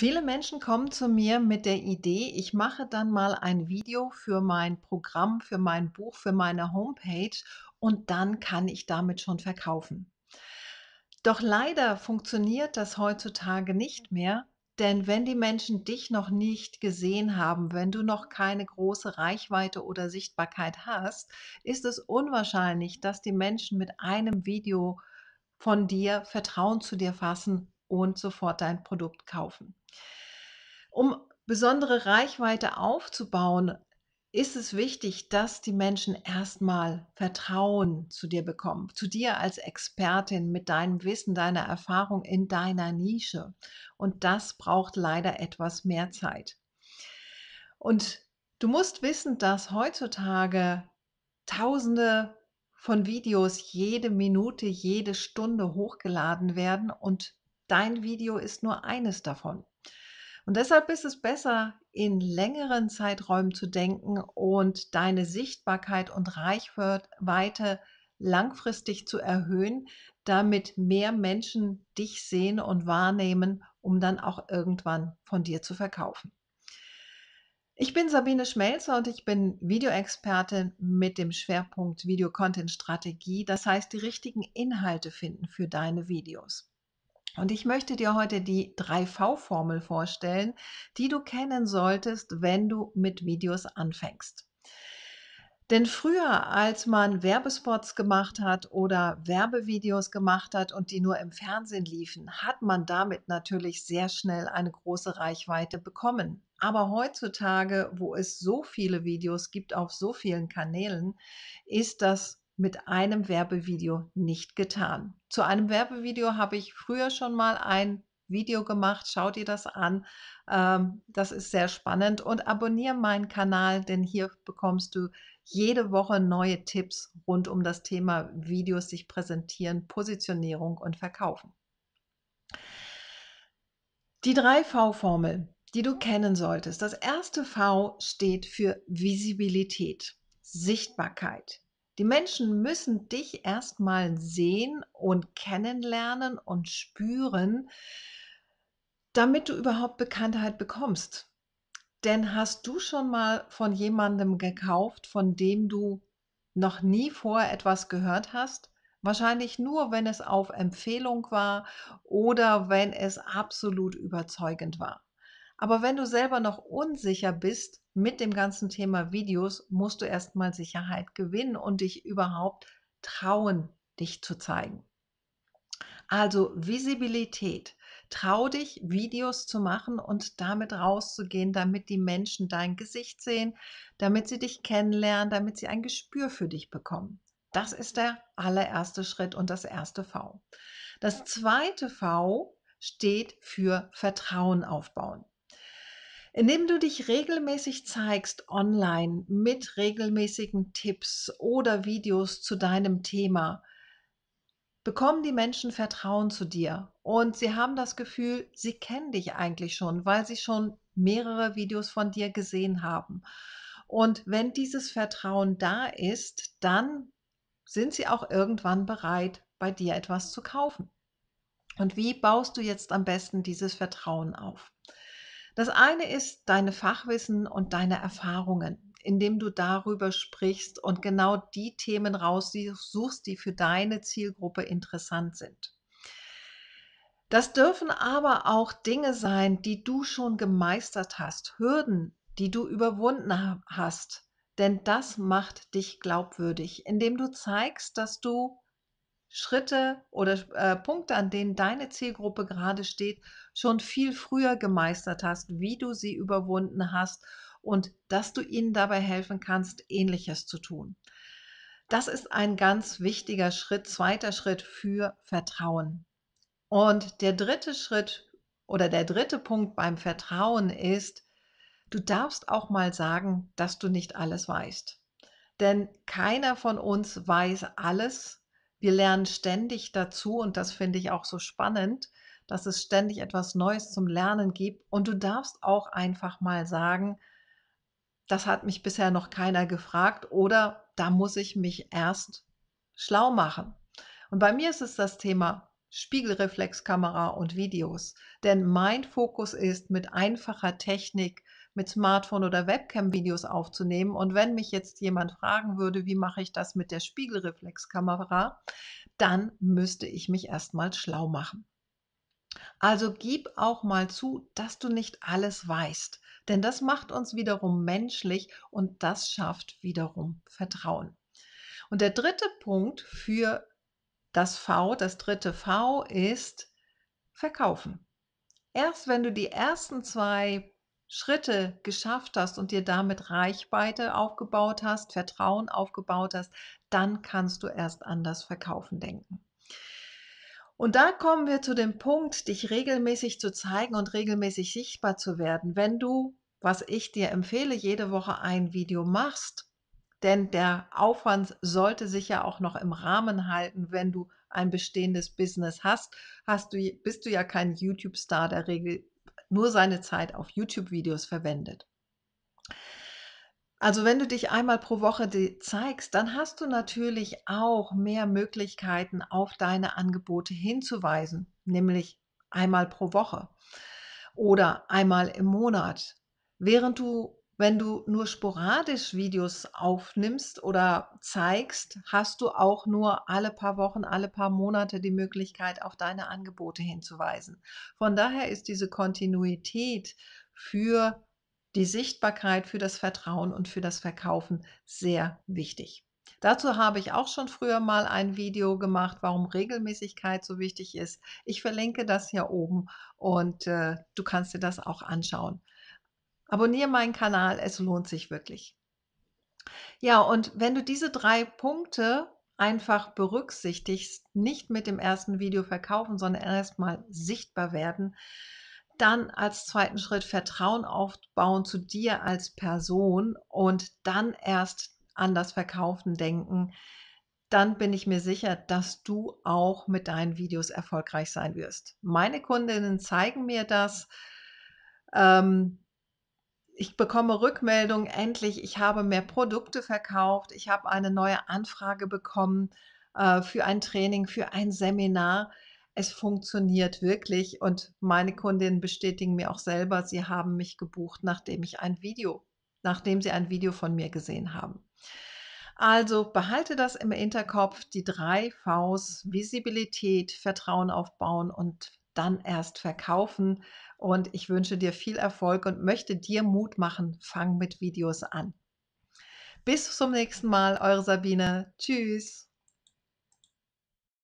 Viele Menschen kommen zu mir mit der Idee, ich mache dann mal ein Video für mein Programm, für mein Buch, für meine Homepage und dann kann ich damit schon verkaufen. Doch leider funktioniert das heutzutage nicht mehr, denn wenn die Menschen dich noch nicht gesehen haben, wenn du noch keine große Reichweite oder Sichtbarkeit hast, ist es unwahrscheinlich, dass die Menschen mit einem Video von dir Vertrauen zu dir fassen und sofort dein Produkt kaufen. Um besondere Reichweite aufzubauen, ist es wichtig, dass die Menschen erstmal Vertrauen zu dir bekommen, zu dir als Expertin mit deinem Wissen, deiner Erfahrung in deiner Nische. Und das braucht leider etwas mehr Zeit. Und du musst wissen, dass heutzutage Tausende von Videos jede Minute, jede Stunde hochgeladen werden und Dein Video ist nur eines davon. Und deshalb ist es besser, in längeren Zeiträumen zu denken und deine Sichtbarkeit und Reichweite langfristig zu erhöhen, damit mehr Menschen dich sehen und wahrnehmen, um dann auch irgendwann von dir zu verkaufen. Ich bin Sabine Schmelzer und ich bin Videoexpertin mit dem Schwerpunkt Video-Content-Strategie, das heißt die richtigen Inhalte finden für deine Videos. Und ich möchte dir heute die 3V-Formel vorstellen, die du kennen solltest, wenn du mit Videos anfängst. Denn früher, als man Werbespots gemacht hat oder Werbevideos gemacht hat und die nur im Fernsehen liefen, hat man damit natürlich sehr schnell eine große Reichweite bekommen. Aber heutzutage, wo es so viele Videos gibt auf so vielen Kanälen, ist das mit einem Werbevideo nicht getan. Zu einem Werbevideo habe ich früher schon mal ein Video gemacht. Schau dir das an. Ähm, das ist sehr spannend und abonniere meinen Kanal, denn hier bekommst du jede Woche neue Tipps rund um das Thema Videos sich präsentieren, Positionierung und Verkaufen. Die 3V-Formel, die du kennen solltest. Das erste V steht für Visibilität, Sichtbarkeit. Die Menschen müssen dich erstmal sehen und kennenlernen und spüren, damit du überhaupt Bekanntheit bekommst. Denn hast du schon mal von jemandem gekauft, von dem du noch nie vorher etwas gehört hast? Wahrscheinlich nur, wenn es auf Empfehlung war oder wenn es absolut überzeugend war. Aber wenn du selber noch unsicher bist mit dem ganzen Thema Videos, musst du erstmal Sicherheit gewinnen und dich überhaupt trauen, dich zu zeigen. Also Visibilität. Trau dich, Videos zu machen und damit rauszugehen, damit die Menschen dein Gesicht sehen, damit sie dich kennenlernen, damit sie ein Gespür für dich bekommen. Das ist der allererste Schritt und das erste V. Das zweite V steht für Vertrauen aufbauen indem du dich regelmäßig zeigst online mit regelmäßigen Tipps oder Videos zu deinem Thema, bekommen die Menschen Vertrauen zu dir und sie haben das Gefühl, sie kennen dich eigentlich schon, weil sie schon mehrere Videos von dir gesehen haben. Und wenn dieses Vertrauen da ist, dann sind sie auch irgendwann bereit, bei dir etwas zu kaufen. Und wie baust du jetzt am besten dieses Vertrauen auf? Das eine ist deine Fachwissen und deine Erfahrungen, indem du darüber sprichst und genau die Themen raussuchst, die für deine Zielgruppe interessant sind. Das dürfen aber auch Dinge sein, die du schon gemeistert hast, Hürden, die du überwunden hast. Denn das macht dich glaubwürdig, indem du zeigst, dass du Schritte oder äh, Punkte, an denen deine Zielgruppe gerade steht, schon viel früher gemeistert hast, wie du sie überwunden hast und dass du ihnen dabei helfen kannst, ähnliches zu tun. Das ist ein ganz wichtiger Schritt, zweiter Schritt für Vertrauen. Und der dritte Schritt oder der dritte Punkt beim Vertrauen ist, du darfst auch mal sagen, dass du nicht alles weißt. Denn keiner von uns weiß alles wir lernen ständig dazu und das finde ich auch so spannend, dass es ständig etwas Neues zum Lernen gibt und du darfst auch einfach mal sagen, das hat mich bisher noch keiner gefragt oder da muss ich mich erst schlau machen. Und bei mir ist es das Thema Spiegelreflexkamera und Videos, denn mein Fokus ist mit einfacher Technik mit Smartphone oder Webcam Videos aufzunehmen. Und wenn mich jetzt jemand fragen würde, wie mache ich das mit der Spiegelreflexkamera, dann müsste ich mich erstmal schlau machen. Also gib auch mal zu, dass du nicht alles weißt, denn das macht uns wiederum menschlich und das schafft wiederum Vertrauen. Und der dritte Punkt für das V, das dritte V ist verkaufen. Erst wenn du die ersten zwei Schritte geschafft hast und dir damit Reichweite aufgebaut hast, Vertrauen aufgebaut hast, dann kannst du erst an das verkaufen denken. Und da kommen wir zu dem Punkt, dich regelmäßig zu zeigen und regelmäßig sichtbar zu werden. Wenn du, was ich dir empfehle, jede Woche ein Video machst, denn der Aufwand sollte sich ja auch noch im Rahmen halten, wenn du ein bestehendes Business hast, hast du, bist du ja kein YouTube-Star, der regel, nur seine Zeit auf YouTube-Videos verwendet. Also wenn du dich einmal pro Woche zeigst, dann hast du natürlich auch mehr Möglichkeiten, auf deine Angebote hinzuweisen, nämlich einmal pro Woche oder einmal im Monat. Während du wenn du nur sporadisch Videos aufnimmst oder zeigst, hast du auch nur alle paar Wochen, alle paar Monate die Möglichkeit, auf deine Angebote hinzuweisen. Von daher ist diese Kontinuität für die Sichtbarkeit, für das Vertrauen und für das Verkaufen sehr wichtig. Dazu habe ich auch schon früher mal ein Video gemacht, warum Regelmäßigkeit so wichtig ist. Ich verlinke das hier oben und äh, du kannst dir das auch anschauen. Abonniere meinen Kanal, es lohnt sich wirklich. Ja, und wenn du diese drei Punkte einfach berücksichtigst, nicht mit dem ersten Video verkaufen, sondern erstmal sichtbar werden, dann als zweiten Schritt Vertrauen aufbauen zu dir als Person und dann erst an das Verkaufen denken, dann bin ich mir sicher, dass du auch mit deinen Videos erfolgreich sein wirst. Meine Kundinnen zeigen mir das. Ähm, ich bekomme Rückmeldungen, endlich, ich habe mehr Produkte verkauft, ich habe eine neue Anfrage bekommen äh, für ein Training, für ein Seminar. Es funktioniert wirklich und meine Kundinnen bestätigen mir auch selber, sie haben mich gebucht, nachdem ich ein Video, nachdem sie ein Video von mir gesehen haben. Also behalte das im Hinterkopf, die drei Vs, Visibilität, Vertrauen aufbauen und dann erst verkaufen. Und ich wünsche dir viel Erfolg und möchte dir Mut machen, fang mit Videos an. Bis zum nächsten Mal, eure Sabine. Tschüss.